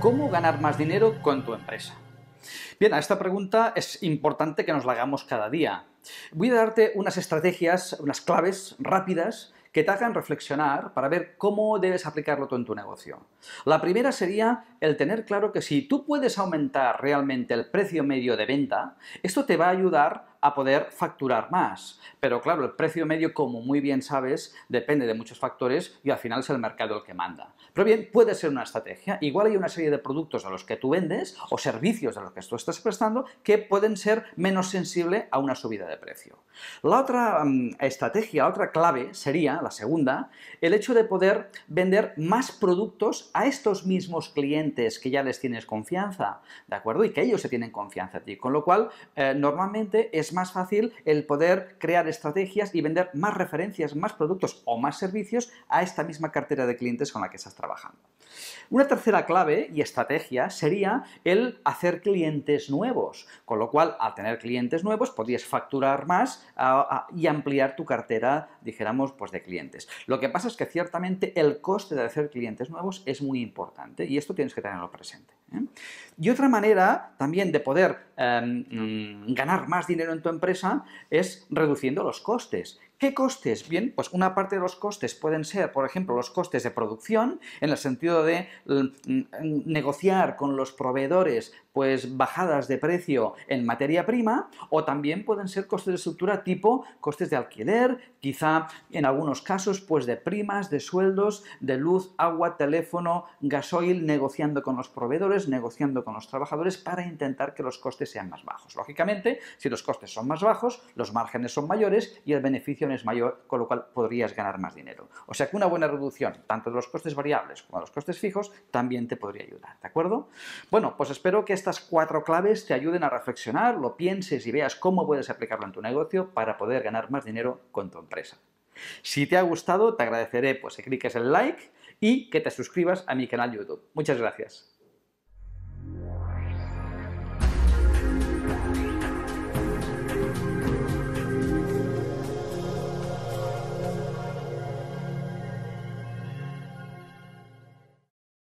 ¿Cómo ganar más dinero con tu empresa? Bien, a esta pregunta es importante que nos la hagamos cada día. Voy a darte unas estrategias, unas claves rápidas que te hagan reflexionar para ver cómo debes aplicarlo tú en tu negocio. La primera sería el tener claro que si tú puedes aumentar realmente el precio medio de venta, esto te va a ayudar a poder facturar más. Pero claro, el precio medio, como muy bien sabes, depende de muchos factores y al final es el mercado el que manda. Pero bien, puede ser una estrategia. Igual hay una serie de productos a los que tú vendes o servicios a los que tú estás prestando que pueden ser menos sensibles a una subida de precio. La otra mm, estrategia, otra clave sería, la segunda, el hecho de poder vender más productos a estos mismos clientes que ya les tienes confianza, ¿de acuerdo? Y que ellos se tienen confianza a ti. Con lo cual, eh, normalmente es es más fácil el poder crear estrategias y vender más referencias, más productos o más servicios a esta misma cartera de clientes con la que estás trabajando. Una tercera clave y estrategia sería el hacer clientes nuevos, con lo cual al tener clientes nuevos podrías facturar más y ampliar tu cartera, dijéramos, pues, de clientes. Lo que pasa es que ciertamente el coste de hacer clientes nuevos es muy importante y esto tienes que tenerlo presente. ¿eh? Y otra manera también de poder em, ganar más dinero en tu empresa es reduciendo los costes. ¿Qué costes? Bien, pues una parte de los costes pueden ser, por ejemplo, los costes de producción, en el sentido de mm, mm, negociar con los proveedores pues bajadas de precio en materia prima o también pueden ser costes de estructura tipo costes de alquiler, quizá en algunos casos pues de primas, de sueldos, de luz, agua, teléfono, gasoil, negociando con los proveedores, negociando con los trabajadores para intentar que los costes sean más bajos. Lógicamente, si los costes son más bajos, los márgenes son mayores y el beneficio es mayor, con lo cual podrías ganar más dinero. O sea que una buena reducción tanto de los costes variables como de los costes fijos también te podría ayudar, ¿de acuerdo? Bueno, pues espero que esta estas cuatro claves te ayuden a reflexionar, lo pienses y veas cómo puedes aplicarlo en tu negocio para poder ganar más dinero con tu empresa. Si te ha gustado, te agradeceré pues que cliques el like y que te suscribas a mi canal YouTube. Muchas gracias.